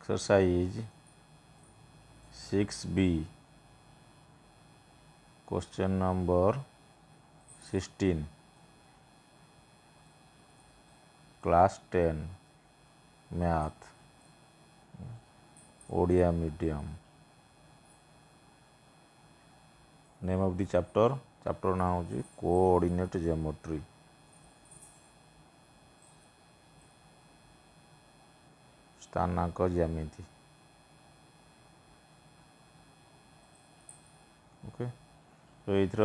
exercise six B question number sixteen class ten math Odia medium name of the chapter chapter नाम हूँ coordinate geometry ସ୍ଥାନକ ଜ୍ୟାମିତି okay ତ ଏଇଥିର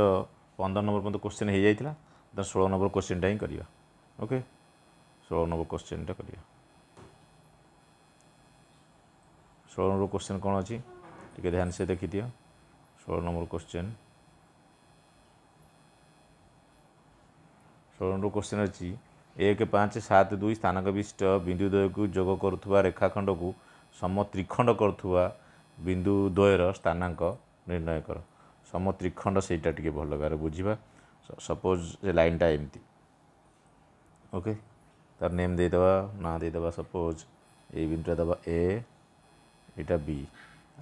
ପନ୍ଦର ନମ୍ବର ପର୍ଯ୍ୟନ୍ତ କୋଶ୍ଚିନ୍ ହେଇଯାଇଥିଲା ତ ଷୋହଳ ନମ୍ବର କୋଶ୍ଚିନ୍ଟା ହିଁ କରିବା ଓକେ ଷୋହଳ ନମ୍ବର କୋଶ୍ଚିନ୍ଟା କରିବା ଷୋହଳ ନମ୍ବର କୋଶ୍ଚିନ୍ କ'ଣ ଅଛି ଟିକେ ଧ୍ୟାନ ସେ ଦେଖିଦିଅ ଷୋହଳ ନମ୍ବର କୋଶ୍ଚିନ୍ ষোলো নম্বর কোশ্চেন আছে ଏକ ପାଞ୍ଚ ସାତ ଦୁଇ ସ୍ଥାନକ ବିଶିଷ୍ଟ ବିନ୍ଦୁଦ୍ୱୟକୁ ଯୋଗ କରୁଥିବା ରେଖାଖଣ୍ଡକୁ ସମତ୍ରିଖଣ୍ଡ କରୁଥିବା ବିନ୍ଦୁଦ୍ୱୟର ସ୍ଥାନାଙ୍କ ନିର୍ଣ୍ଣୟ କର ସମ ତ୍ରିଖଣ୍ଡ ସେଇଟା ଟିକିଏ ଭଲ ଭାବରେ ବୁଝିବା ସପୋଜ୍ ସେ ଲାଇନ୍ଟା ଏମିତି ଓକେ ତାର ନେମ୍ ଦେଇଦେବା ନାଁ ଦେଇଦେବା ସପୋଜ୍ ଏଇ ବିନ୍ଦୁଟା ଦେବା ଏ ଏଇଟା ବି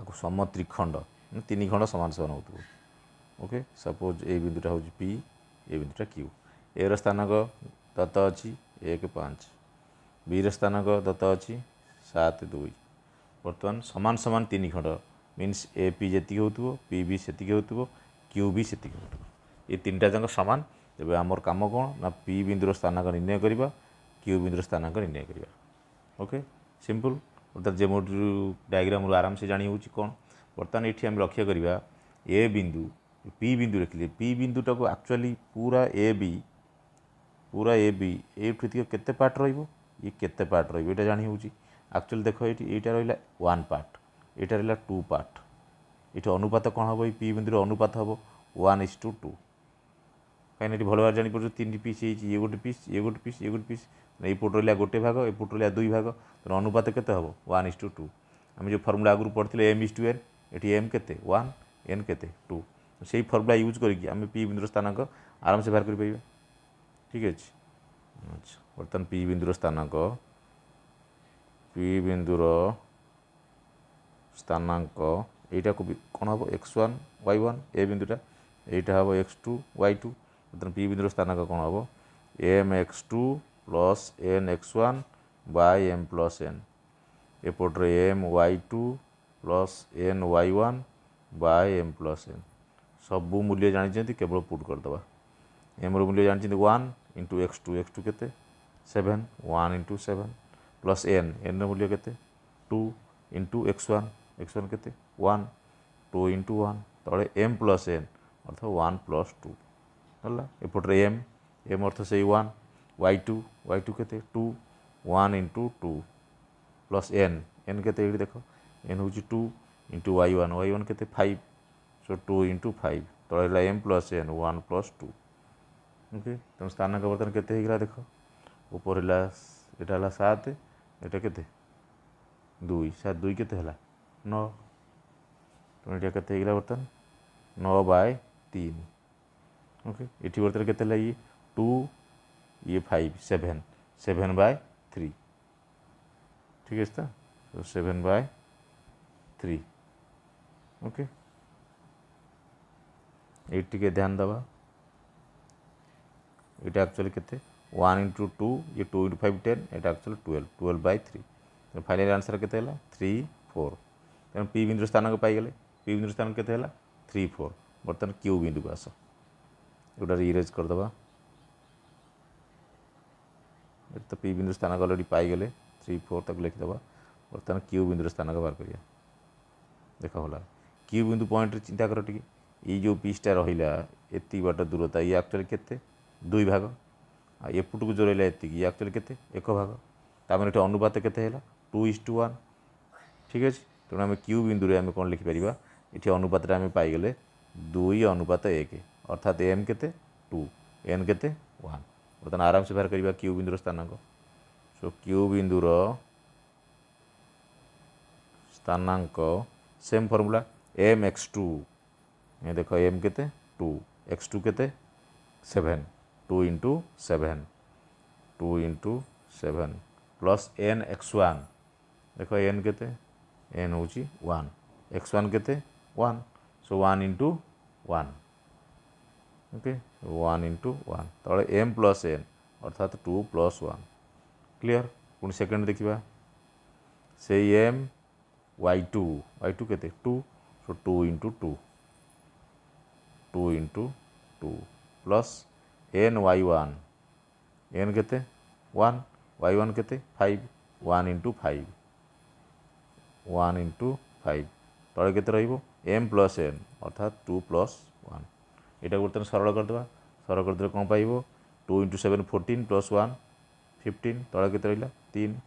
ଆକୁ ସମତ୍ରିଖଣ୍ଡ ତିନି ଖଣ୍ଡ ସମାନ ସମାନ ହେଉଥିବ ଓକେ ସପୋଜ୍ ଏଇ ବିନ୍ଦୁଟା ହେଉଛି ପି ଏ ବିନ୍ଦୁଟା କ୍ୟୁ ଏର ସ୍ଥାନକ ଦତ୍ତ ଅଛି ଏକ ପାଞ୍ଚ ବିର ସ୍ଥାନକ ଦତ୍ତ ଅଛି ସାତ ଦୁଇ ବର୍ତ୍ତମାନ ସମାନ ସମାନ ତିନି ଖଣ୍ଡ ମିନ୍ସ ଏ ପି ଯେତିକି ହେଉଥିବ ପି ବି ସେତିକି ହେଉଥିବ କ୍ୟୁ ବି ସେତିକି ହେଉଥିବ ଏ ତିନିଟା ଯାକ ସମାନ ତେବେ ଆମର କାମ କ'ଣ ନା ପି ବିନ୍ଦୁର ସ୍ଥାନାଙ୍କ ନିର୍ଣ୍ଣୟ କରିବା କ୍ୟୁ ବିନ୍ଦୁର ସ୍ଥାନାଙ୍କ ନିର୍ଣ୍ଣୟ କରିବା ଓକେ ସିମ୍ପଲ୍ অর্থাৎ যেমোটু ডায়াগ্রামু আরামসে জানি হচ্ছে কোণ বর্তমানে এটি আমি লক্ষ্য করা এ বিন্দু পি বিন্দু লিখলে পি বিন্দুটাকে আকচুয়ালি পুরা এ বি पूरा ए बी ଏଇଠୁ ଏତିକି କେତେ ପାର୍ଟ ରହିବ ଇଏ କେତେ ପାର୍ଟ ରହିବ ଏଇଟା ଜାଣି ହେଉଛି ଆକ୍ଚୁଆଲି ଦେଖ ଏଇଠି ଏଇଟା ରହିଲା ୱାନ୍ ପାର୍ଟ ଏଇଟା ରହିଲା ଟୁ ପାର୍ଟ ଏଠି ଅନୁପାତ କ'ଣ ହେବ ଏଇ ପି ବିନ୍ଦୁର ଅନୁପାତ ହେବ ୱାନ୍ ଇସ୍ ଟୁ ଟୁ କାହିଁକିନା ଏଠି ଭଲ ଭାବରେ ଜାଣିପାରୁଛୁ ତିନି ପିସ୍ ହେଇଛି ଇଏ ଗୋଟେ ପିସ୍ ଇଏ ଗୋଟେ ପିସ୍ ଇଏ ଗୋଟେ ପିସ୍ ଏଇପଟ ରହିଲା ଗୋଟେ ଭାଗ ଏପଟ ରହିଲା ଦୁଇ ଭାଗ ତେଣୁ ଅନୁପାତ କେତେ ହେବ ୱାନ୍ ଇସ୍ ଟୁ ଟୁ ଆମେ ଯେଉଁ ଫର୍ମୁଲା ଆଗରୁ ପଢ଼ିଥିଲେ ଏମ୍ ଇସ୍ ଟୁ ଏନ୍ ଏଠି ଏମ୍ କେତେ ୱାନ୍ ଏନ୍ କେତେ ଟୁ ସେଇ ଫର୍ମୁଲା ୟୁଜ୍ କରିକି ଆମେ ପି ବିନ୍ଦୁର ସ୍ଥାନାଙ୍କ ଆରାମସେ ବାହାର କରିପାରିବା ঠিক আছে আচ্ছা বর্তমান পি বিন্দুর স্থানাঙ্ক পি বিন্দুর স্থানাঙ্ক এইটা কোণ হব এক্স ওয়ান ওয়াই ওয়ান এ বিন্দুটা এইটা হব এক্স টু ওয়াই টু বর্তমান পি বিন্দুর স্থানাঙ্ক কোণ হব M x two plus N x one by M plus N এপটরে M y two plus N y one by M plus N সবু মূল্য জাঁচান কেবল পুট করদে এম্র মূল্য জাঁচান one into x two x two কেতে seven one into seven plus N এনর মূল্য কেতে two into x one x one কেতে ওয়ান টু ইন্টু ওয়ান তলে এম প্লস এন অর্থ ওয়ান প্লস টু ହେଲା ଏପଟରେ ଏମ୍ ଏମ୍ ଅର୍ଥ ସେଇ one y two y two କେତେ two one into two plus N N କେତେ ଏଇଠି ଦେଖ ଏନ୍ ହେଉଛି two into y one y one କେତେ five so two into five ତଳେ ହେଲା M plus N one plus two okay तुम स्थान बर्तन के देख ऊपर यहाँ है सात यहाँ के दुई के नौ तुम्हें के बर्तन नौ बाय तीन ओके ये बर्तन के टू ये five seven seven by three ठीक है तो सेभेन बाय थ्री ओके ये ध्यान दबा এটা অ্যাকচুয়ালি কেতে ওয়ান ইন্টু টু ইয়ে টু ইন্টু ফাইভ টেন এটা actually twelve twelve by three তেমন ফাইনাল আনসার কেতে হল থ্রি ফোর তেমন পি বিন্দুর স্থান পাইগলে পি বিন্দুর স্থান কেতে হল থ্রি ফোর বর্তমানে কিউ বিন্দুকে আস এগুলো ইরেজ করদেবা तो पी बिंदु स्थान अलरेडी पाईगले थ्री फोर तक लिखिदेव बर्तमान क्यू बिंदुर स्थान बाहर कर देख होगा क्यू बिंदु पॉइंट चिंता कर टी जो पिसटा रहा एति बाट दूरता ये आक्चुअली के दुई भाग आपट को जो रहा है ये आकचुअली के एक भाग ताप अनुपात के टू इज टू वन ठीक अच्छे तेनाली क्यू बिंदु आम कौन लिखिपर ये अनुपात आम पाईले दुई अनुपात एक अर्थात एम के टू एन के वन बर्तन आराम से बाहर करवा क्यू बिंदुर स्थानांक सो क्यू बिंदुर स्थानांक same formula M x two देख एम के टू एक्स टू केवेन two into seven two into seven plus N x one देख एन के एन होन एक्स वन के so one into one okay one into one तो M plus N अर्थात two plus one clear पुणी second देखा से M y two y two के two so to into two two into two plus N y one N के one y one के five one into five one into five तले के M plus N अर्थात two plus one यहाँ गोटे सरल करदे सरल करदे कौन five two into seven fourteen plus one fifteen तले के रहा तीन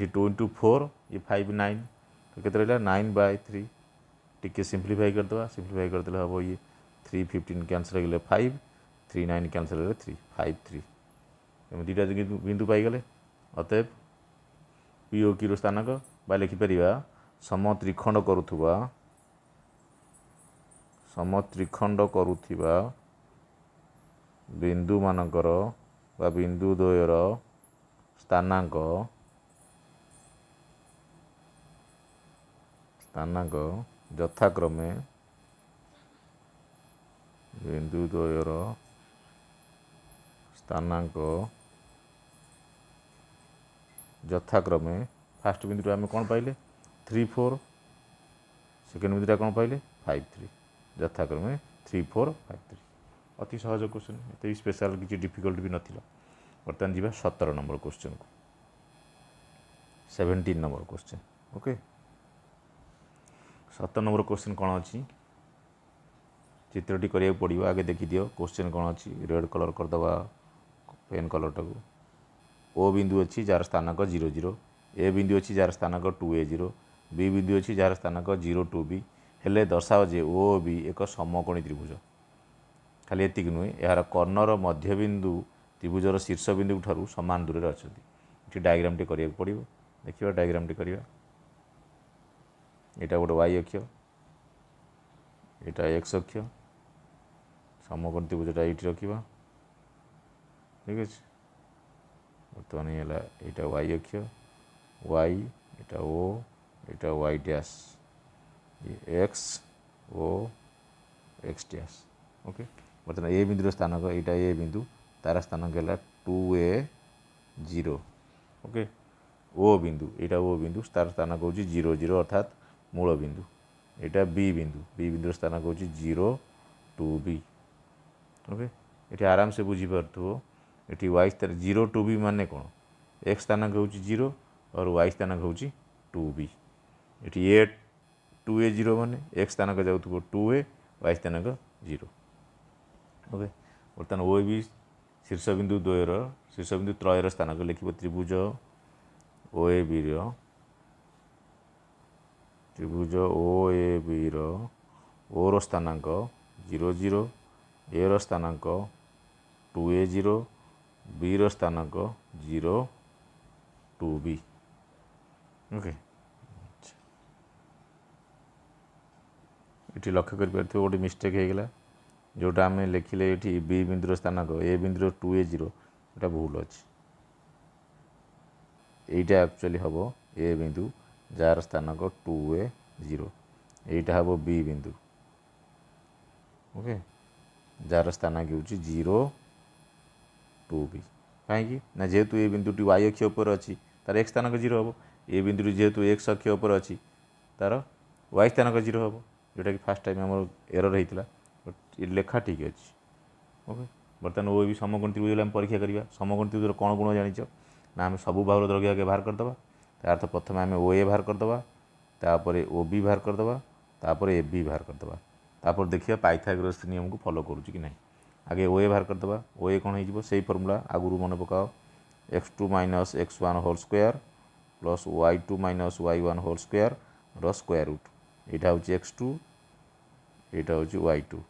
ये टू इंटु फोर ये फाइव नाइन तो के रहा नाइन बै थ्री टी सीम्प्लीफाई करदे सीम्प्लीफाई करदे हम ये थ्री फिफ्टीन कैनस फाइव थ्री नाइन क्यासल हो थ्री फाइव थ्री एम दुटा बिंदु पाईगले अतए पीओ क्यूरो स्थानक लिखिपर सम त्रिखंड कर सम त्रिखंड कर बिंदु मानकर बिंदु द्वयर स्थानक स्थानक यथाक्रमे बिंदु द्वयर ସ୍ଥାନାଙ୍କ ଯଥାକ୍ରମେ ଫାଷ୍ଟ ବିନ୍ଦୁଟା ଆମେ କ'ଣ ପାଇଲେ থ্রি ফোর সেকেন্ড বিন্দুটা কোণ পাইলে ফাইভ থ্রি যথাক্রমে থ্রি ফোর ফাইভ থ্রি অতি সহজ কোশ্চেন এতে স্পেশাল কিছু ডিফিকল্ট বি নথিলা বর্তমান যা সতের নম্বর কোশ্চেন কু সেভেন্টিন নম্বর কোশ্চেন ওকে সতের নম্বর কোশ্চেন কোণ অছি চিত্রটি করা পড়ব আগে দেখি দিও কোশ্চেন কোণ অছি রেড কলর করদেবা ପେନ୍ କଲର୍ଟାକୁ ଓ ବିନ୍ଦୁ ଅଛି ଯାହାର ସ୍ଥାନାଙ୍କ ଜିରୋ ଜିରୋ ଏ ବିନ୍ଦୁ ଅଛି ଯାହାର ସ୍ଥାନାଙ୍କ ଟୁ ଏ ଜିରୋ ବି ବିନ୍ଦୁ ଅଛି ଯାହାର ସ୍ଥାନାଙ୍କ ଜିରୋ ଟୁ ବି ହେଲେ ଦର୍ଶାଅ ଯେ ଓ ବି ଏକ ସମକୋଣୀ ତ୍ରିଭୁଜ ଖାଲି ଏତିକି ନୁହେଁ ଏହାର କର୍ଣ୍ଣର ମଧ୍ୟବିନ୍ଦୁ ତ୍ରିଭୁଜର ଶୀର୍ଷ ବିନ୍ଦୁଠାରୁ ସମାନ ଦୂରରେ ଅଛନ୍ତି ଏଠି ଡାଇଗ୍ରାମଟି କରିବାକୁ ପଡ଼ିବ ଦେଖିବା ଡାଇଗ୍ରାମଟି କରିବା ଏଇଟା ଗୋଟେ ୱାଇ ଅକ୍ଷ ଏଇଟା ଏକ୍ସ ଅକ୍ଷ ସମକୋଣୀ ତ୍ରିଭୁଜଟା ଏଇଠି ରଖିବା ঠিক আছে বর্তমানে এলা এটা ওয়াই অক্ষ ওয়াই এটা ও এটা ওয়াই ড্যাস এক্স ও এক্স ড্যাস ওকে বর্তমানে এ বিন্দুর স্থানক এটা এ বিন্দু তার স্থানক এলা টু এ জিরো ওকে ও বিন্দু এটা ও বিন্দু তার স্থানক হচ্ছে জিরো জিরো অর্থাৎ মূল বিন্দু এটা বি বিন্দু বি বিন্দুর স্থানক হচ্ছে জিরো টু বি ওকে এটি আরামসে বুঝিপারুথ ये वाई स्थान जीरो टू बी मान कौन एक्स स्थानक ହେଉଛି जीरो और वाई स्थानक हूँ टू बी ये टू ए जीरो मान एक्स स्थानक जा टू ए वाई स्थानक जीरो ओके बर्तमान ओ बी बिंदु द्वयर बिंदु त्रयर स्थानक लिख त्रिभुज ओ ए बी त्रिभुज ओ ए बी ओ स्थानांक जीरो जीरो ए स्थानांक टू ए जीरो ବିର ସ୍ଥାନକ ଜିରୋ ଟୁ ବି ଓକେ ଏଠି ଲକ୍ଷ୍ୟ କରିପାରୁଥିବ ଗୋଟେ ମିଷ୍ଟେକ୍ ହେଇଗଲା ଯେଉଁଟା ଆମେ ଲେଖିଲେ ଏଠି ବି ବିନ୍ଦୁର ସ୍ଥାନକ ଏ ବିନ୍ଦୁର ଟୁ ଏ ଜିରୋ ଏଇଟା ଭୁଲ ଅଛି এইটা অ্যাকচুয়ালি হব এ বিন্দু যার স্থানক টু এ জিরো এইটা হব বি বিন্দু ওকে যার স্থানক হচ্ছে জিরো টু বি କାହିଁକି ନା ଯେହେତୁ ଏ ବିନ୍ଦୁଟି ୱାଇ ଅକ୍ଷ ଉପରେ ଅଛି ତା'ର ଏକ୍ ସ୍ଥାନକ ଜିରୋ ହେବ ଏ ବିନ୍ଦୁଟି ଯେହେତୁ ଏକ୍ସ ଅକ୍ଷ ଉପରେ ଅଛି ତା'ର ୱାଇ ସ୍ଥାନକ ଜିରୋ ହେବ ଯେଉଁଟାକି ଫାର୍ଷ୍ଟ ଟାଇମ୍ ଆମର ଏରର ହେଇଥିଲା ବଟ୍ ଏ ଲେଖା ଠିକ୍ ଅଛି ଓକେ ବର୍ତ୍ତମାନ ଓ ବି ସମକୋଣ ତ୍ରିଭୁଜ ଆମେ ପରୀକ୍ଷା କରିବା ସମକୋଣ ତ୍ରିଭୁଜର କ'ଣ ଗୁଣ ଜାଣିଛ ନା ଆମେ ସବୁ ଭାବର ଦ୍ରବ୍ୟ ଆଗେ ବାହାର କରିଦେବା ତା ଅର୍ଥ ପ୍ରଥମେ ଆମେ ଓ ଏ ବାହାର କରିଦେବା ତାପରେ ଓ ବି ବାହାର କରିଦେବା ତାପରେ ଏ ବି ବାହାର କରିଦେବା ତାପରେ ଦେଖିବା ପାଇଥାଗୋରସ୍ ନିୟମକୁ ଫଲୋ କରୁଛି କି ନାହିଁ आगे ओ ए बाहर करदे ओ ए कौन हो फर्मूला आगुरी मन पकाओ x two minus x one whole square plus y two minus y one whole square रोयर रुट यहाँ हूँ एक्स टू यहाँ हूँ वाई टू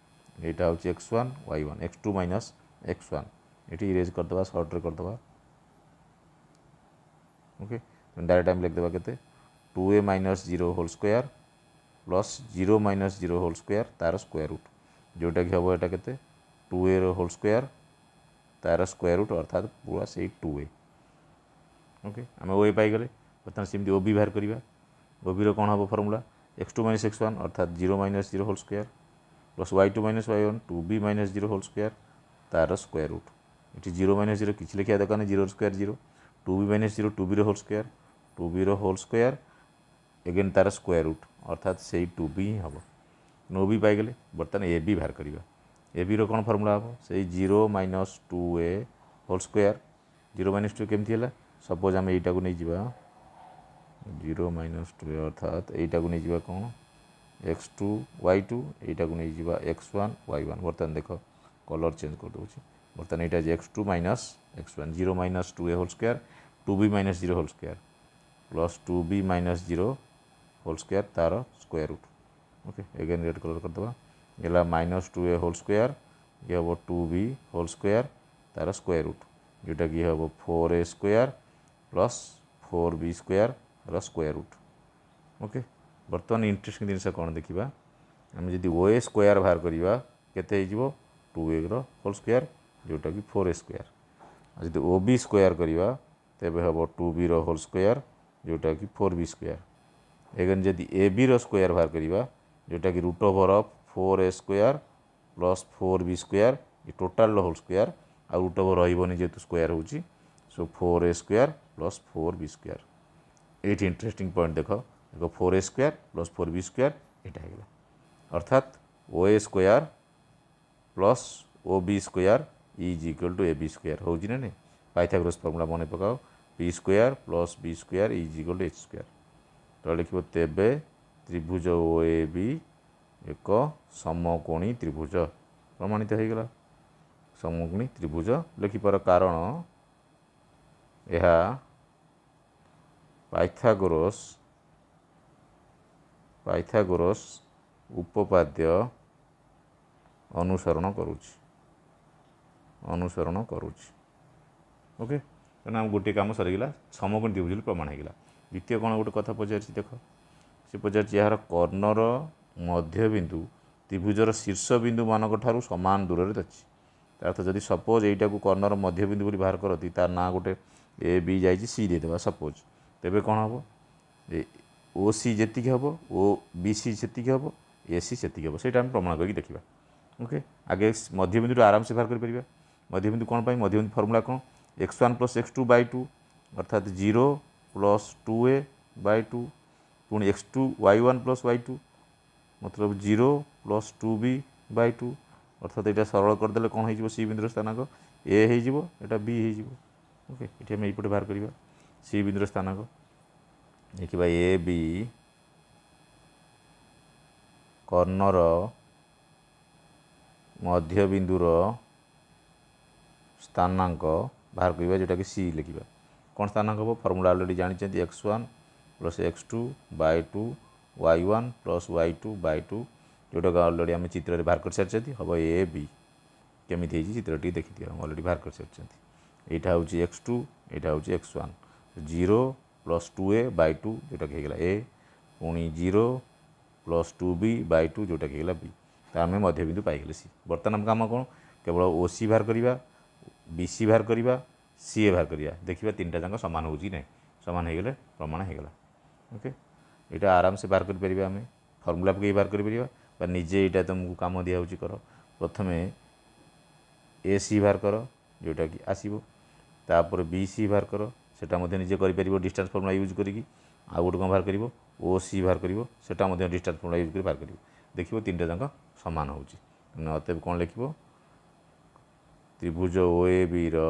यहाँ हूँ x one y one x two minus x one ये इरेज करदे सर्ट्रे करदे ओके डायरेक्ट आम लिखदे के two A minus zero whole square plus zero minus zero whole square तार स्क्वयर रुट जोटा कि हम यहाँ के टू ए होल स्क्वायर तार स्क्वयर रुट अर्थात पूरा से टू ए ओके आम ओ पाईगले बर्तमान सेमती ओ बाहर करवा ओ बी रण हम formula x two minus x one अर्थात zero minus zero whole square plus y two minus y one two B minus zero whole square तार स्क्वयर रुट ये जीरो माइनस जीरो किसी लिखा दरकार नहीं zero square zero two B minus zero two B whole square two B whole square again तार square root अर्थात से two B हम नो बी पाईगले बर्तमान ए बी बाहर करवा এবির କ'ଣ ଫର୍ମୁଲା ହେବ ସେଇ ଜିରୋ ମାଇନସ୍ ଟୁ ଏ whole square zero minus two କେମିତି ହେଲା ସପୋଜ୍ ଆମେ ଏଇଟାକୁ ନେଇଯିବା ଜିରୋ ମାଇନସ୍ ଟୁ ଏ ଅର୍ଥାତ୍ ଏଇଟାକୁ ନେଇଯିବା କ'ଣ ଏକ୍ସ ଟୁ ୱାଇ ଟୁ ଏଇଟାକୁ ନେଇଯିବା ଏକ୍ସ ୱାନ୍ ୱାଇ ୱାନ୍ ବର୍ତ୍ତମାନ ଦେଖ କଲର୍ ଚେଞ୍ଜ କରିଦେଉଛି ବର୍ତ୍ତମାନ ଏଇଟା ହେଉଛି x two minus x one zero minus two ଏ whole square two b minus zero whole square plus two b minus zero whole square তার square root okay again red colour করে দেওয়া গেলা minus two a whole square ইয়ে হব two b whole square তার square root যেটা কি হব four a square plus four b স্কোয়ারর স্কোয়ার রুট ওকে বর্তমান ইন্টরেস্টিং জিনিস কোণ দেখিবা আমি যদি ও এ স্কোয়ার বাহার করা কেতে হয়ে টু এর হোল স্কোয়ার যেটা কি ফোর এ স্কোয়ার যদি ও বি স্কোয়ার করা তেবে হব টু বি হোল স্কোয়ার যেটা কি ফোর বি স্কোয়ার এগেন যদি এ বি স্কোয়ার বাহার করা যেটা কি root over of four a square plus four b square ये टोटाल होल स्क्यर आ रुट ओवर रही जेहतु स्क्यर हो so four a square plus four b square ये इंटरेस्टिंग पॉइंट देख देख four a square plus four b square यहाँ हो अर्थात O A square plus O B square is equal to A B square हो ना Pythagoras formula मन पकाओ b square plus B square is equal to h square तो लिख तेब त्रिभुज ओ ए बी ଏକ ସମକୋଣୀ ତ୍ରିଭୁଜ ପ୍ରମାଣିତ ହୋଇଗଲା ସମକୋଣୀ ତ୍ରିଭୁଜ ଲେଖିପାର କାରଣ ଏହା ପାଇଥାଗୋରସ୍ ପାଇଥାଗୋରସ୍ ଉପପାଦ୍ୟ ଅନୁସରଣ କରୁଛି ଅନୁସରଣ କରୁଛି ଓକେ କାରଣ ଆମ ଗୋଟିଏ କାମ ସରିଗଲା ସମକୋଣୀ ତ୍ରିଭୁଜ ପ୍ରମାଣ ହୋଇଗଲା ଦ୍ୱିତୀୟ କ'ଣ ଗୋଟେ କଥା ପଚାରିଛି ଦେଖ ସେ ପଚାରିଛି ଏହାର କର୍ଣ୍ଣର ମଧ୍ୟବିନ୍ଦୁ ତ୍ରିଭୁଜର ଶୀର୍ଷ ବିନ୍ଦୁମାନଙ୍କଠାରୁ ସମାନ ଦୂରରେ ଅଛି ତା'ର୍ଥ ଯଦି ସପୋଜ୍ ଏଇଟାକୁ କର୍ଣ୍ଣର ମଧ୍ୟବିନ୍ଦୁ ବୋଲି ବାହାର କରନ୍ତି ତା ନାଁ ଗୋଟେ ଏ ବି ଯାଇଛି ସି ଦେଇଦେବା ସପୋଜ୍ ତେବେ କ'ଣ ହେବ ଏ ଓ ସି ଯେତିକି ହେବ ଓ ବି ସି ସେତିକି ହେବ ଏ ସି ସେତିକି ହେବ ସେଇଟା ଆମେ ପ୍ରମାଣ କରିକି ଦେଖିବା ଓକେ ଆଗେ ମଧ୍ୟବିନ୍ଦୁରୁ ଆରାମସେ ବାହାର କରିପାରିବା ମଧ୍ୟବିନ୍ଦୁ କ'ଣ ପାଇଁ ମଧ୍ୟବିନ୍ଦୁ ଫର୍ମୁଲା କ'ଣ x one plus x two by two ଅର୍ଥାତ୍ zero plus two a by two ପୁଣି x two y one plus y two मतलब zero plus two b by two অর্থাৎ এটা সরল করেদেলে কম হয়ে যাব সি বিন্দুর স্থানাঙ্ক এ হয়ে যাব এটা বি হয়ে যাব ওকে এটি আমি এইপটে বাহার করা সি বিন্দুর স্থানাঙ্ক দেখবা এ বি কর্ণর মধ্যবিন্দুর স্থানাঙ্ক বাহার করা যেটা কি সি লিখবা কোণ স্থানাঙ্ক হব ফর্মুলা অলরেডি জাঁচান x one plus x two by two y one plus y two by two जोटा अलरेडी आम चित्र बाहर कर सारी हम ए बी केमी चित्रटी देखी अलरेडी बाहर कर सारी यहाँ हूँ एक्स टू यहाँ हूँ x one zero plus two a by two जोटा कि ए पुणी zero plus two b by two जोटा कि बी तो आम मध्यबिंदु पाई सी बर्तमान आम कौन केवल ओ सी बाहर करवा सी बाहर करवा सी ए बाहर करवा देखा तीन टाँग सामान हो सामान प्रमाण होगा ओके ଏଇଟା ଆରାମସେ ବାହାର କରିପାରିବା ଆମେ ଫର୍ମୁଲା ପକାଇ ବାହାର କରିପାରିବା ବା ନିଜେ ଏଇଟା ତୁମକୁ କାମ ଦିଆହେଉଛି କର ପ୍ରଥମେ ଏ ସି ବାହାର କର ଯେଉଁଟାକି ଆସିବ ତାପରେ ବି ସି ବାହାର କର ସେଟା ମଧ୍ୟ ନିଜେ କରିପାରିବ ଡିଷ୍ଟାନ୍ସ ଫର୍ମୁଲା ୟୁଜ୍ କରିକି ଆଉ ଗୋଟେ କ'ଣ ବାହାର କରିବ ଓ ସି ବାହାର କରିବ ସେଟା ମଧ୍ୟ ଡିଷ୍ଟାନ୍ସ ଫର୍ମୁଲା ୟୁଜ୍ କରି ବାହାର କରିବ ଦେଖିବ ତିନିଟା ଯାକ ସମାନ ହେଉଛି ଅତେବ କ'ଣ ଲେଖିବ ତ୍ରିଭୁଜ ଓ ଏ ବିର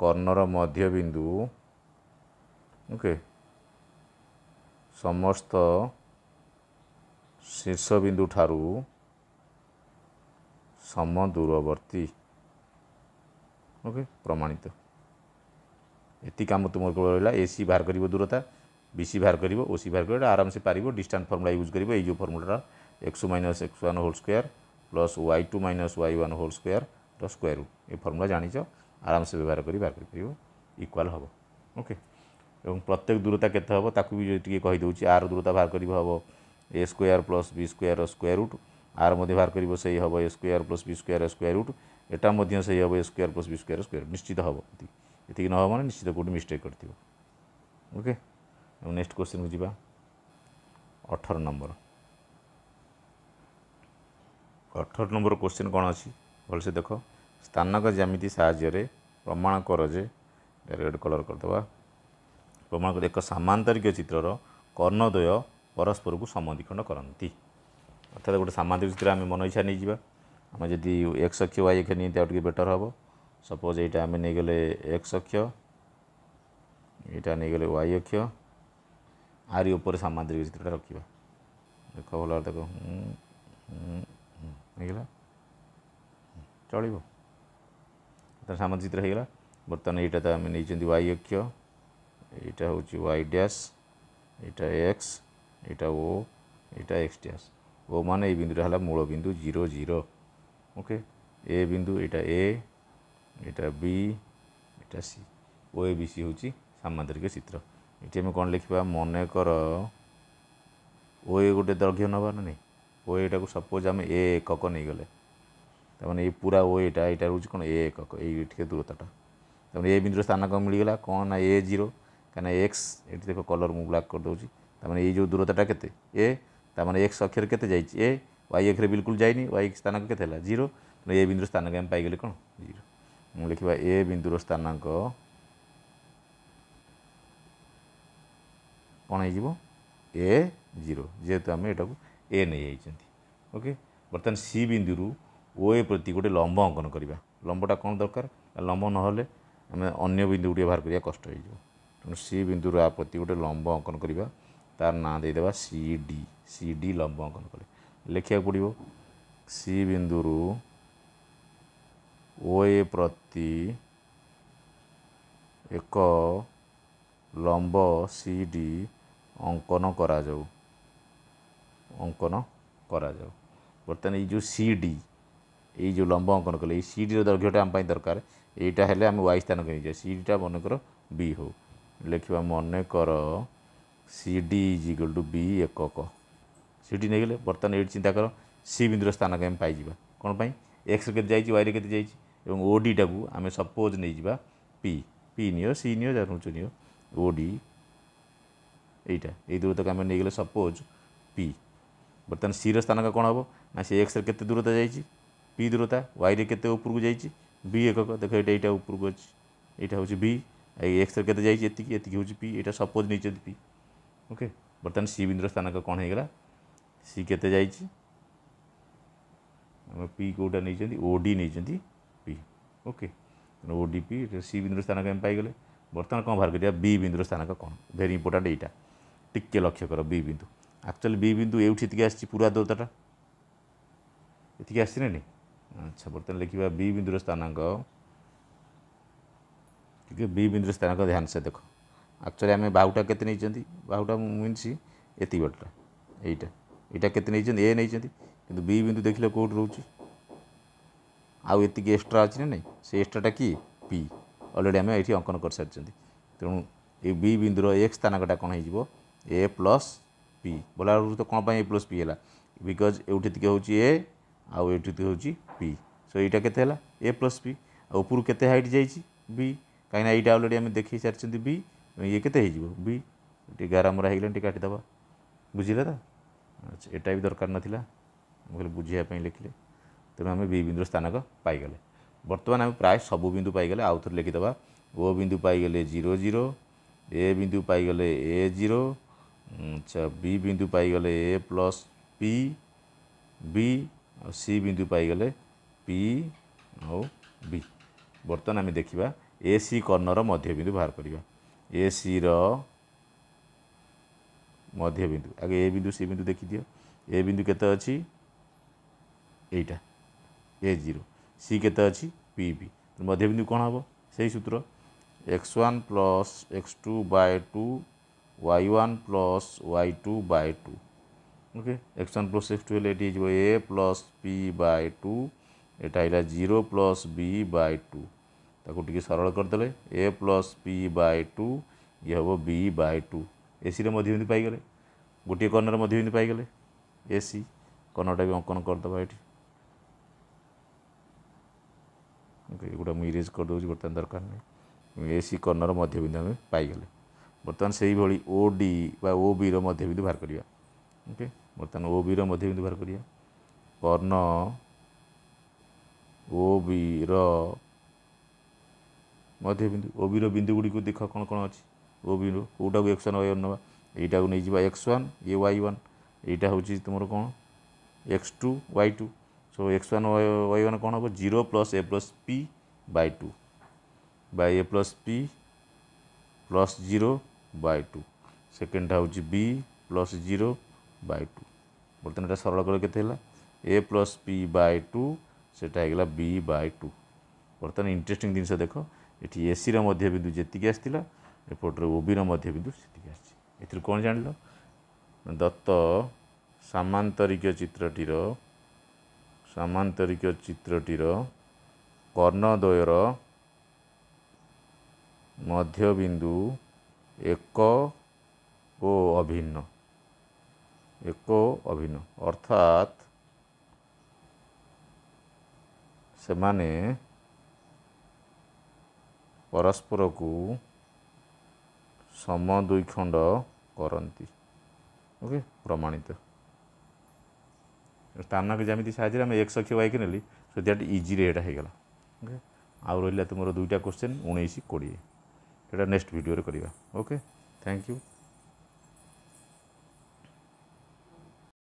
କର୍ଣ୍ଣର ମଧ୍ୟବିନ୍ଦୁ ଓକେ ସମସ୍ତ ଶୀର୍ଷବିନ୍ଦୁ ଠାରୁ ସମ ଦୂରବର୍ତ୍ତୀ ଓକେ ପ୍ରମାଣିତ ଏତିକି କାମ ତୁମର କେବଳ ରହିଲା ଏ ସି ବାହାର କରିବ ଦୂରତା ବି ସି ବାହାର କରିବ ଓ ସି ବାହାର କରିବ ଏଇଟା ଆରାମସେ ପାରିବ ଡିଷ୍ଟାନ୍ସ ଫର୍ମୁଲା ୟୁଜ୍ କରିବ ଏଇ ଯେଉଁ ଫର୍ମୁଲାଟା x minus x one whole square plus y two minus y one whole ସ୍କୋୟାରର ସ୍କୋୟାର ରୁଟ୍ ଏ ଫର୍ମୁଲା ଜାଣିଛ ଆରାମସେ ବ୍ୟବହାର କରି ବାହାର କରିପାରିବ ଇକ୍ୱାଲ୍ ହେବ ଓକେ এবং ପ୍ରତ୍ୟେକ ଦୂରତା କେତେ ହେବ ତାକୁ ବି ଟିକେ କହିଦେଉଛି ଆର୍ ଦୂରତା ବାହାର କରିବ ହେବ a square plus b square square root ଆର୍ ମଧ୍ୟ ବାହାର କରିବ ସେଇ ହେବ a square plus b square square root ଏଟା ମଧ୍ୟ ସେଇ ହେବ a square plus b square square ନିଶ୍ଚିତ ହେବ ଏତିକି ଏତିକି ନ ହେବ ମାନେ ନିଶ୍ଚିତ କେଉଁଠି ମିଷ୍ଟେକ୍ କରିଥିବ ଓକେ ଏବଂ ନେକ୍ସଟ କ୍ୱେଶ୍ଚିନ୍କୁ ଯିବା ଅଠର ନମ୍ବର ଅଠର ନମ୍ବର କ୍ୱେଶ୍ଚିନ୍ କ'ଣ ଅଛି ଭଲସେ ଦେଖ ସ୍ଥାନକ ଜ୍ୟାମିତି ସାହାଯ୍ୟରେ ପ୍ରମାଣ କର ଯେ ରେଡ଼୍ କଲର୍ କରିଦେବା ପ୍ରମାଣକୁ ଏକ ସାମାନ୍ତରିକ ଚିତ୍ରର କର୍ଣ୍ଣଦ୍ୱୟ ପରସ୍ପରକୁ ସମଧିକ୍ଷଣ କରନ୍ତି ଅର୍ଥାତ୍ ଗୋଟେ ସାମାନ୍ତରିକ ଚିତ୍ର ଆମେ ମନ ଇଚ୍ଛା ନେଇଯିବା ଆମେ ଯଦି ଏକ ଅକ୍ଷ ୱାଇ ଅକ୍ଷ ନେଇ ଆଉ ଟିକେ ବେଟର୍ ହେବ ସପୋଜ୍ ଏଇଟା ଆମେ ନେଇଗଲେ ଏକ୍ସ ଅକ୍ଷ ଏଇଟା ନେଇଗଲେ ୱାଇ ଅକ୍ଷ ଆହୁରି ଉପରେ ସାମାନ୍ତରିକ ଚିତ୍ରଟା ରଖିବା ଦେଖ ଭଲ ଭାବରେ ଦେଖ ହେଇଗଲା ଚଳିବ ସାମାନ୍ତରିକ ଚିତ୍ର ହେଇଗଲା ବର୍ତ୍ତମାନ ଏଇଟା ତ ଆମେ ନେଇଛନ୍ତି ୱାଇ ଅକ୍ଷ এটা হচ্ছে ওয়াই ড্যাশ এটা এক্স এটা ও এটা এক্স ড্যাশ ও মানে এই বিন্দুটা হল মূল বিন্দু জিরো জিরো ওকে এ বিন্দু এটা এ এটা বি এটা সি ও এ বি সি হচ্ছে ସାମ୍ନାଦରିକ ଚିତ୍ର ଏଠି ଆମେ କ'ଣ ଲେଖିବା ମନେକର ଓ ଏ ଗୋଟେ ଦୈର୍ଘ୍ୟ ନେବା ନା ନାହିଁ ଓ ଏଟାକୁ ସପୋଜ୍ ଆମେ ଏ ଏକକ ନେଇଗଲେ ତା'ମାନେ ଏଇ ପୁରା ଓ ଏଟା ଏଇଟା ହେଉଛି କ'ଣ ଏ ଏକକ ଏଇ ଟିକେ ଦୂରତାଟା ତା'ମାନେ ଏ ବିନ୍ଦୁର ସ୍ଥାନ କ'ଣ ମିଳିଗଲା କ'ଣ ନା ଏ ଜିରୋ କାହିଁକିନା ଏକ୍ସ ଏଠି ଦେଖ କଲର୍ ମୁଁ ବ୍ଲାକ୍ କରିଦେଉଛି ତାମାନେ ଏଇ ଯେଉଁ ଦୂରତାଟା କେତେ ଏ ତାମାନେ ଏକ୍ସ ଅକ୍ଷରେ କେତେ ଯାଇଛି ଏ ୱାଇ ଅକ୍ଷରେ ବିଲକୁଲ ଯାଇନି ୱାଇ ସ୍ଥାନାଙ୍କ କେତେ ହେଲା ଜିରୋ ତେଣୁ ଏ ବିନ୍ଦୁର ସ୍ଥାନାଙ୍କ ଆମେ ପାଇଗଲେ କ'ଣ ଜିରୋ ମୁଁ ଲେଖିବା ଏ ବିନ୍ଦୁର ସ୍ଥାନାଙ୍କ କ'ଣ ହେଇଯିବ ଏ ଜିରୋ ଯେହେତୁ ଆମେ ଏଟାକୁ ଏ ନେଇଯାଇଛନ୍ତି ଓକେ ବର୍ତ୍ତମାନ ସି ବିନ୍ଦୁରୁ ଓ ଏ ପ୍ରତି ଗୋଟେ ଲମ୍ବ ଅଙ୍କନ କରିବା ଲମ୍ବଟା କ'ଣ ଦରକାର ଲମ୍ବ ନହେଲେ ଆମେ ଅନ୍ୟ ବିନ୍ଦୁ ଗୋଟିଏ ବାହାର କରିବା କଷ୍ଟ ହେଇଯିବ ତେଣୁ ସି ବିନ୍ଦୁରୁ ଆ ପ୍ରତି ଗୋଟେ ଲମ୍ବ ଅଙ୍କନ କରିବା ତାର ନାଁ ଦେଇଦେବା ସି ଡି ସି ଡି ଲମ୍ବ ଅଙ୍କନ କଲେ ଲେଖିବାକୁ ପଡ଼ିବ ସି ବିନ୍ଦୁରୁ ଓ ଏ ପ୍ରତି ଏକ ଲମ୍ବ ସି ଡି ଅଙ୍କନ କରାଯାଉ ଅଙ୍କନ କରାଯାଉ ବର୍ତ୍ତମାନ ଏଇ ଯେଉଁ ସି ଡି ଏଇ ଯେଉଁ ଲମ୍ବ ଅଙ୍କନ କଲେ ଏଇ ସିଡ଼ିର ଦୈର୍ଘ୍ୟଟା ଆମ ପାଇଁ ଦରକାର ଏଇଟା ହେଲେ ଆମେ ୱାଇ ସ୍ଥାନକୁ ନେଇଯିବା ସିଡ଼ିଟା ମନେକର ବି ହେଉ ଲେଖିବା ମନେକର C D is equal to B ଏକକ ସି ଡି ନେଇଗଲେ ବର୍ତ୍ତମାନ ଏଇଠି ଚିନ୍ତା କର ସି ବିନ୍ଦୁର ସ୍ଥାନକୁ ଆମେ ପାଇଯିବା କ'ଣ ପାଇଁ ଏକ୍ସରେ କେତେ ଯାଇଛି ୱାଇରେ କେତେ ଯାଇଛି ଏବଂ ଓ ଡିଟାକୁ ଆମେ ସପୋଜ୍ ନେଇଯିବା ପି ପି ନିଅ ସି ନିଅ ଯାହା ନେଉଛ ନିଅ ଓ ଡି ଏଇଟା ଏଇ ଦୂରତାକୁ ଆମେ ନେଇଗଲେ ସପୋଜ୍ ପି ବର୍ତ୍ତମାନ ସିର ସ୍ଥାନକ କ'ଣ ହେବ ନା ସେ ଏକ୍ସରେ କେତେ ଦୂରତା ଯାଇଛି ପି ଦୂରତା ୱାଇରେ କେତେ ଉପରକୁ ଯାଇଛି ବି ଏକକ ଦେଖ ଏଇଟା ଏଇଟା ଉପରକୁ ଅଛି ଏଇଟା ହେଉଛି ବି এই এক্স এর কেতে যাইছি এতিকি এতিকি হচ্ছে পি এটা সপোজ নেইছেন্তি পি ওকে বর্তমান সি বিন্দুর স্থানাঙ্ক কোণ হয়ে গেল সি কেতে যাইছি ଆମେ ପି କେଉଁଟା ନେଇଛନ୍ତି ଓ ଡି ନେଇଛନ୍ତି ପି ଓକେ ତେଣୁ ଓ ଡି ପି ସି ବିନ୍ଦୁର ସ୍ଥାନକ ଆମେ ପାଇଗଲେ ବର୍ତ୍ତମାନ କ'ଣ ବାହାର କରିବା ବି ବିନ୍ଦୁର ସ୍ଥାନକ କ'ଣ ଭେରି ଇମ୍ପୋର୍ଟାଣ୍ଟ ଏଇଟା ଟିକେ ଲକ୍ଷ୍ୟ କର ବି ବିନ୍ଦୁ ଆକ୍ଚୁଆଲି ବି ବିନ୍ଦୁ ଏଇଠି ଏତିକି ଆସିଛି ପୁରା ଦୌରତାଟା ଏତିକି ଆସିଛି ନା ନି ଆଚ୍ଛା ବର୍ତ୍ତମାନ ଲେଖିବା ବି ବିନ୍ଦୁର ସ୍ଥାନାଙ୍କ ଟିକେ ବି ବିନ୍ଦୁର ସ୍ଥାନକ ଧ୍ୟାନ ସେ ଦେଖ ଆକ୍ଚୁଆଲି ଆମେ ବାହୁଟା କେତେ ନେଇଛନ୍ତି ବାହୁଟା ମିନ୍ସ ଏତିକି ବାଟଟା ଏଇଟା ଏଇଟା କେତେ ନେଇଛନ୍ତି ଏ ନେଇଛନ୍ତି କିନ୍ତୁ ବି ବିନ୍ଦୁ ଦେଖିଲେ କେଉଁଠି ରହୁଛି ଆଉ ଏତିକି ଏକ୍ସଟ୍ରା ଅଛି ନା ନାହିଁ ସେ ଏକ୍ସଟ୍ରାଟା କି ପି ଅଲରେଡ଼ି ଆମେ ଏଇଠି ଅଙ୍କନ କରିସାରିଛନ୍ତି ତେଣୁ ଏ ବି ବିନ୍ଦୁର ଏକ୍ ସ୍ଥାନକଟା କ'ଣ ହେଇଯିବ ଏ ପ୍ଲସ୍ ପି ବୋଲାବେଳକୁ ତ କ'ଣ ପାଇଁ ଏ ପ୍ଲସ୍ ପି ହେଲା ବିକଜ୍ ଏଇଠି ଟିକେ ହେଉଛି ଏ ଆଉ ଏଇଠି ଟିକେ ହେଉଛି ପି ସୋ ଏଇଟା କେତେ ହେଲା ଏ ପ୍ଲସ୍ ପି ଆଉ ଉପରୁ କେତେ ହାଇଟ୍ ଯାଇଛି ବି କାହିଁକିନା ଏଇଟା ଅଲରେଡ଼ି ଆମେ ଦେଖି ସାରିଛନ୍ତି ବି ଇଏ କେତେ ହେଇଯିବ ବି ଟିକେ ଗାରାମରା ହେଇଗଲାଣି ଟିକେ କାଟିଦେବା ବୁଝିଲେ ତ ଆଚ୍ଛା ଏଟା ବି ଦରକାର ନଥିଲା ମୁଁ କହିଲି ବୁଝିବା ପାଇଁ ଲେଖିଲେ ତେଣୁ ଆମେ ବି ବିନ୍ଦୁର ସ୍ଥାନକ ପାଇଗଲେ ବର୍ତ୍ତମାନ ଆମେ ପ୍ରାୟ ସବୁ ବିନ୍ଦୁ ପାଇଗଲେ ଆଉ ଥରେ ଲେଖିଦେବା ଓ ବିନ୍ଦୁ ପାଇଗଲେ ଜିରୋ ଜିରୋ ଏ ବିନ୍ଦୁ ପାଇଗଲେ ଏ ଜିରୋ ଆଚ୍ଛା ବି ବିନ୍ଦୁ ପାଇଗଲେ ଏ ପ୍ଲସ୍ ପି ବି ଆଉ ସି ବିନ୍ଦୁ ପାଇଗଲେ ପି ଆଉ ବି ବର୍ତ୍ତମାନ ଆମେ ଦେଖିବା ଏ ସି କର୍ଣ୍ଣର ମଧ୍ୟବିନ୍ଦୁ ବାହାର କରିବା ଏ ସିର ମଧ୍ୟବିନ୍ଦୁ ଆଗେ ଏ ବିନ୍ଦୁ ସି ବିନ୍ଦୁ ଦେଖିଦିଅ ଏ ବିନ୍ଦୁ କେତେ ଅଛି ଏଇଟା ଏ ଜିରୋ ସି କେତେ ଅଛି ପି ବି ମଧ୍ୟବିନ୍ଦୁ କ'ଣ ହେବ ସେଇ ସୂତ୍ର x one plus x two by two y one plus y two by two okay x one plus x two ହେଲେ ଏଠି ହେଇଯିବ a plus p by two ଏଇଟା ହେଲା zero plus b by two ତାକୁ ଟିକେ ସରଳ କରିଦେଲେ a plus p by two ଇଏ ହେବ ବି ବାଇ ଟୁ ଏସିରେ ମଧ୍ୟ ଏମିତି ପାଇଗଲେ ଗୋଟିଏ କର୍ଣ୍ଣର ମଧ୍ୟ ଏମିତି ପାଇଗଲେ ଏସି କର୍ଣ୍ଣରଟା ବି ଅଙ୍କନ କରିଦେବା ଏଠି ଏଗୁଡ଼ା ମୁଁ ଇରେଜ୍ କରିଦେଉଛି ବର୍ତ୍ତମାନ ଦରକାର ନାହିଁ ଏସି କର୍ଣ୍ଣର ମଧ୍ୟବିନ୍ଦୁ ଆମେ ପାଇଗଲେ ବର୍ତ୍ତମାନ ସେଇଭଳି ଓ ଡି ବା ଓ ବିର ମଧ୍ୟବିନ୍ଦୁ ବାହାର କରିବା ଓକେ ବର୍ତ୍ତମାନ ଓ ବିର ମଧ୍ୟବିନ୍ଦୁ ବାହାର କରିବା କର୍ଣ୍ଣ ଓ ବିର ମଧ୍ୟ ବିନ୍ଦୁ ଓବିର ବିନ୍ଦୁ ଗୁଡ଼ିକୁ ଦେଖ କ'ଣ କ'ଣ ଅଛି ଓ ବିନ୍ଦୁ କେଉଁଟାକୁ ଏକ୍ସ ୱାନ୍ ୱାଇ ୱାନ୍ ନେବା ଏଇଟାକୁ ନେଇଯିବା ଏକ୍ସ ୱାନ୍ ଏ ୱାଇ ୱାନ୍ ଏଇଟା ହେଉଛି ତୁମର କ'ଣ x two y two so x one y one କ'ଣ ହେବ zero plus a plus p by two by a plus p plus zero by two ସେକେଣ୍ଡଟା ହେଉଛି b plus zero by two ବର୍ତ୍ତମାନ ଏଇଟା ସରଳ କଲେ କେତେ ହେଲା a plus p by two ସେଇଟା ହେଇଗଲା ବି ବାଇ ଟୁ ବର୍ତ୍ତମାନ ଇଣ୍ଟରେଷ୍ଟିଂ ଜିନିଷ ଦେଖ ଏଠି ଏସିର ମଧ୍ୟ ବିନ୍ଦୁ ଯେତିକି ଆସିଥିଲା ଏପଟରେ ଓବିର ମଧ୍ୟ ବିନ୍ଦୁ ସେତିକି ଆସିଛି ଏଥିରୁ କ'ଣ ଜାଣିଲ ଦତ୍ତ ସାମାନ୍ତରିକ ଚିତ୍ରଟିର ସାମାନ୍ତରିକ ଚିତ୍ରଟିର କର୍ଣ୍ଣଦ୍ୱୟର ମଧ୍ୟବିନ୍ଦୁ ଏକ ଓ ଅଭିନ୍ନ ଏକ ଅଭିନ୍ନ ଅର୍ଥାତ୍ ସେମାନେ ପରସ୍ପରକୁ ସମଦୁଇଖଣ୍ଡ କରନ୍ତି ଓକେ ପ୍ରମାଣିତ ସ୍ଥାନାଙ୍କ ଜ୍ୟାମିତି ସାହାଯ୍ୟରେ ଆମେ ଏକ୍ସ ଅକ୍ଷ ୱାଇକି ନେଲି ସୋ ଦ୍ୟାଟ୍ ଇଜିରେ ଏଇଟା ହେଇଗଲା ଓକେ ଆଉ ରହିଲା ତୁମର ଦୁଇଟା କୋଶ୍ଚିନ୍ ଉଣେଇଶ କୋଡ଼ିଏ ଏଇଟା ନେକ୍ସଟ ଭିଡ଼ିଓରେ କରିବା ଓକେ ଥ୍ୟାଙ୍କ ୟୁ